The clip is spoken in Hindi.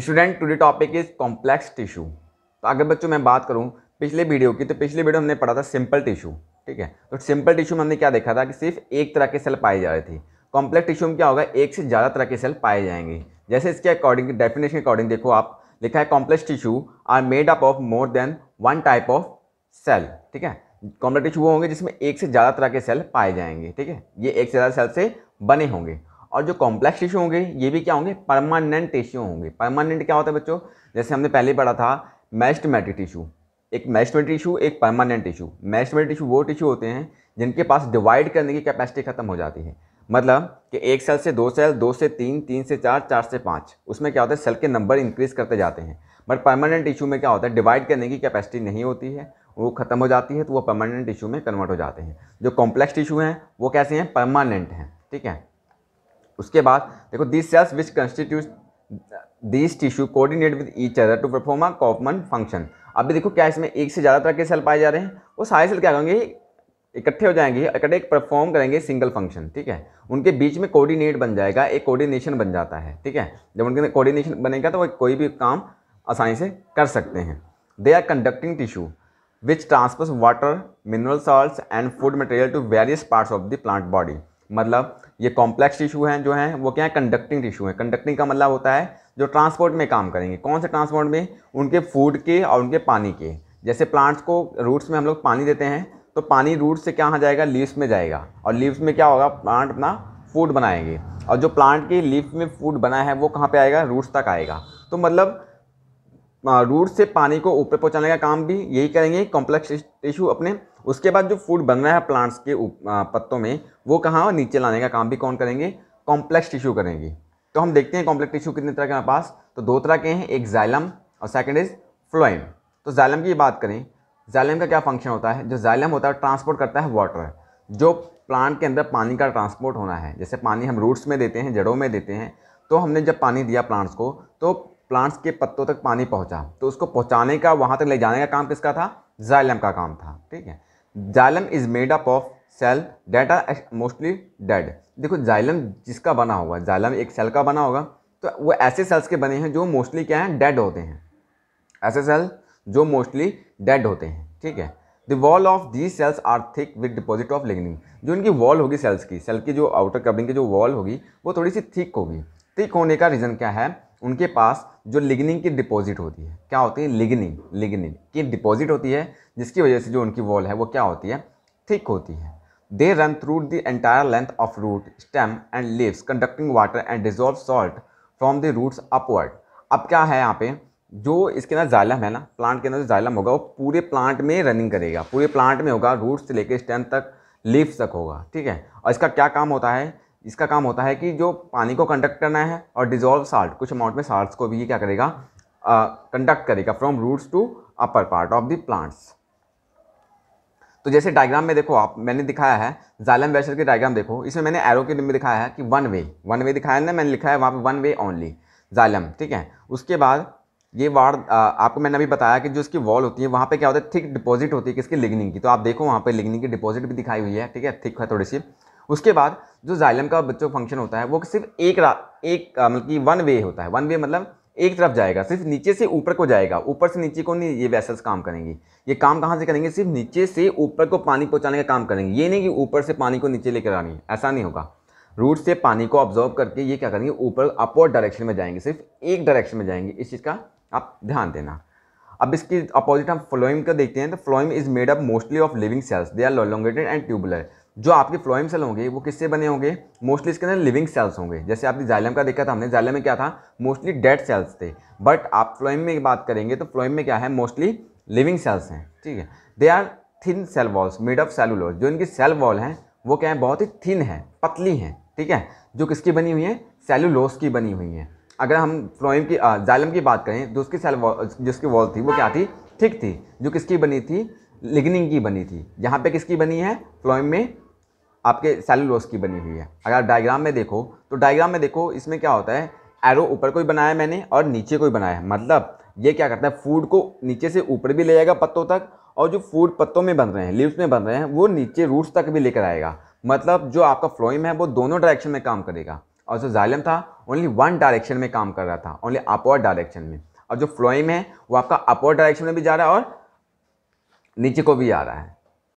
student to topic is complex tissue तो अगर बच्चों मैं बात करूँ पिछले वीडियो की तो पिछले वीडियो हमने पढ़ा था सिंपल टिश्यू ठीक है तो सिंपल टिश्यू में हमने क्या देखा था कि सिर्फ एक तरह के सेल पाए जा रहे थे कॉम्प्लेक्स टिश्यू में क्या होगा एक से ज़्यादा तरह के सेल पाए जाएंगे जैसे इसके अकॉर्डिंग डेफिनेशन अकॉर्डिंग देखो आप लिखा है complex tissue are made up of more than one type of cell ठीक है कॉम्प्लेक्स टिश्यू वो होंगे जिसमें एक से ज़्यादा तरह के सेल पाए जाएंगे ठीक है ये एक से ज़्यादा सेल से बने होंगे और जो कॉम्प्लेक्स टिश्यू होंगे ये भी क्या होंगे परमानेंट टिश्यू होंगे परमानेंट क्या होता है बच्चों जैसे हमने पहले पढ़ा था मैस्टमेटिक टिश्यू एक मैस्टमेटिक टिश्यू एक परमानेंट टिश्यू मैस्टमेटिक टिश्यू वो टिश्यू होते हैं जिनके पास डिवाइड करने की कैपेसिटी खत्म हो जाती है मतलब कि एक सेल से दो सेल दो से तीन तीन से चार चार से पाँच उसमें क्या होता है सेल के नंबर इंक्रीज़ करते जाते हैं बट परमानेंट टिश्यू में क्या होता है डिवाइड करने की कैपेसिटी नहीं होती है वो ख़त्म हो जाती है तो वो परमानेंट टिश्यू में कन्वर्ट हो जाते हैं जो कॉम्प्लेक्स टिश्यू हैं वो कैसे हैं परमानेंट हैं ठीक है उसके बाद देखो this cells which constitute this tissue coordinate with each other to perform a common function अभी देखो क्या इसमें एक से ज़्यादा तरह के सेल पाए जा रहे हैं वो सारे सेल क्या करेंगे इकट्ठे हो जाएंगे इकट्ठे एक परफॉर्म करेंगे सिंगल फंक्शन ठीक है उनके बीच में कोऑर्डिनेट बन जाएगा एक कोऑर्डिनेशन बन जाता है ठीक है जब उनके कोऑर्डिनेशन बनेगा तो वो कोई भी काम आसानी से कर सकते हैं they are conducting tissue which transfers water mineral salt and food material to various parts of the plant body मतलब ये कॉम्प्लेक्स टिशू हैं जो हैं वो क्या है कंडक्टिंग टिशू हैं कंडक्टिंग का मतलब होता है जो ट्रांसपोर्ट में काम करेंगे कौन से ट्रांसपोर्ट में उनके फूड के और उनके पानी के जैसे प्लांट्स को रूट्स में हम लोग पानी देते हैं तो पानी रूट से क्या जाएगा लीव्स में जाएगा और लीव्स में क्या होगा प्लांट अपना फूड बनाएंगे और जो प्लांट के लीव में फूड बना है वो कहाँ पर आएगा रूट्स तक आएगा तो मतलब रूट से पानी को ऊपर पहुंचाने का काम भी यही करेंगे कॉम्प्लेक्स टिश्यू अपने उसके बाद जो फूड बन रहा है प्लांट्स के पत्तों में वो कहाँ नीचे लाने का काम भी कौन करेंगे कॉम्प्लेक्स टिश्यू करेंगे तो हम देखते हैं कॉम्प्लेक्स टिश्यू कितने तरह के हमारे पास तो दो तरह के हैं एक जाइलम और सेकेंड इज फ्लोइम तो जाइलम की बात करें जाइलम का क्या फंक्शन होता है जो जाइलम होता है ट्रांसपोर्ट करता है वाटर जो प्लांट के अंदर पानी का ट्रांसपोर्ट होना है जैसे पानी हम रूट्स में देते हैं जड़ों में देते हैं तो हमने जब पानी दिया प्लांट्स को तो प्लांट्स के पत्तों तक पानी पहुंचा तो उसको पहुंचाने का वहाँ तक ले जाने का काम किसका था जाइलम का काम था ठीक है xylem is made up of cell data mostly dead देखो जाइलम जिसका बना होगा जाइलम एक सेल का बना होगा तो वो ऐसे सेल्स के बने हैं जो मोस्टली क्या हैं डेड होते हैं ऐसे सेल जो मोस्टली डेड होते हैं ठीक है the wall of the cells are thick with deposit of lignin जो इनकी वॉल होगी सेल्स की सेल की जो आउटर कवरिंग की जो वॉल होगी वो थोड़ी सी थिक होगी थिक होने का रीज़न क्या है उनके पास जो लिगनिंग की डिपॉजिट होती है क्या होती है लिगनिंग लिगनिंग की डिपॉजिट होती है जिसकी वजह से जो उनकी वॉल है वो क्या होती है थिक होती है they run through the entire length of root stem and leaves conducting water and dissolve salt from the roots upward अब क्या है यहाँ पे जो इसके अंदर जाइलम है ना प्लांट के अंदर जो जाइलम होगा वो पूरे प्लांट में रनिंग करेगा पूरे प्लांट में होगा रूट से लेकर स्टेम तक लीफ तक होगा ठीक है और इसका क्या काम होता है इसका काम होता है कि जो पानी को कंडक्ट करना है और डिजोल्व साल्ट कुछ अमाउंट में साल्ट को भी ये क्या करेगा कंडक्ट करेगा from roots to upper part of the plants तो जैसे डायग्राम में देखो आप मैंने दिखाया है जालम वेशर के डायग्राम देखो इसमें मैंने एरो के में दिखाया है कि वन वे वन वे दिखाया ना मैंने लिखा है वहाँ पे वन वे ओनली जालम ठीक है उसके बाद ये वार आपको मैंने अभी बताया कि जो इसकी वॉल होती है वहाँ पे क्या होता है थिक डिपॉजिट होती है किसकी लिगनिंग की तो आप देखो वहाँ पे लिगनिंग की डिपॉजिट भी दिखाई हुई है ठीक है थिक है थोड़ी सी उसके बाद जो जाइलम का बच्चों फंक्शन होता है वो सिर्फ एक रा एक मतलब कि वन वे होता है वन वे मतलब एक तरफ जाएगा सिर्फ नीचे से ऊपर को जाएगा ऊपर से नीचे को नहीं ये वैसल्स काम करेंगी ये काम कहाँ से करेंगे सिर्फ नीचे से ऊपर को पानी पहुँचाने का काम करेंगे ये नहीं कि ऊपर से पानी को नीचे लेकर आनी है ऐसा नहीं होगा रूट से पानी को ऑब्जॉर्व करके ये क्या करेंगे ऊपर अपवर्ड डायरेक्शन में जाएंगे सिर्फ एक डायरेक्शन में जाएंगे इस चीज़ का आप ध्यान देना अब इसकी अपोजिट हम फ्लोइम का देखते हैं तो phloem is made up mostly of living cells they are elongated and tubular जो आपके फ्लोएम सेल होंगे वो किससे बने होंगे मोस्टली इसके अंदर लिविंग सेल्स होंगे जैसे आपने जाइलम का देखा था हमने जाइलम में क्या था मोस्टली डेड सेल्स थे बट आप फ्लोएम में बात करेंगे तो फ्लोएम में क्या है मोस्टली लिविंग सेल्स हैं ठीक है they are thin cell walls made of cellulose जो इनकी सेल वॉल हैं वो क्या है बहुत ही थिन है पतली हैं ठीक है जो किसकी बनी हुई है सेलुलोज की बनी हुई है अगर हम फ्लोइम की जालम की बात करें तो उसकी सेल वॉल जिसकी वॉल थी वो क्या थी थिक थी जो किसकी बनी थी लिग्निंग की बनी थी यहाँ पे किसकी बनी है फ्लोइम में आपके सेलुलोस की बनी हुई है अगर आप डायग्राम में देखो तो डायग्राम में देखो इसमें क्या होता है एरो ऊपर को भी बनाया मैंने और नीचे को भी बनाया है मतलब ये क्या करता है फूड को नीचे से ऊपर भी ले जाएगा पत्तों तक और जो फूड पत्तों में बन रहे हैं लीव्स में बन रहे हैं वो नीचे रूट्स तक भी लेकर आएगा मतलब जो आपका फ्लोइम है वो दोनों डायरेक्शन में काम करेगा और जो जालम था ओनली वन डायरेक्शन में काम कर रहा था ओनली अपवर्ड डायरेक्शन में और जो फ्लोइम है वो आपका अपवर्ड डायरेक्शन में भी जा रहा है और नीचे को भी आ रहा है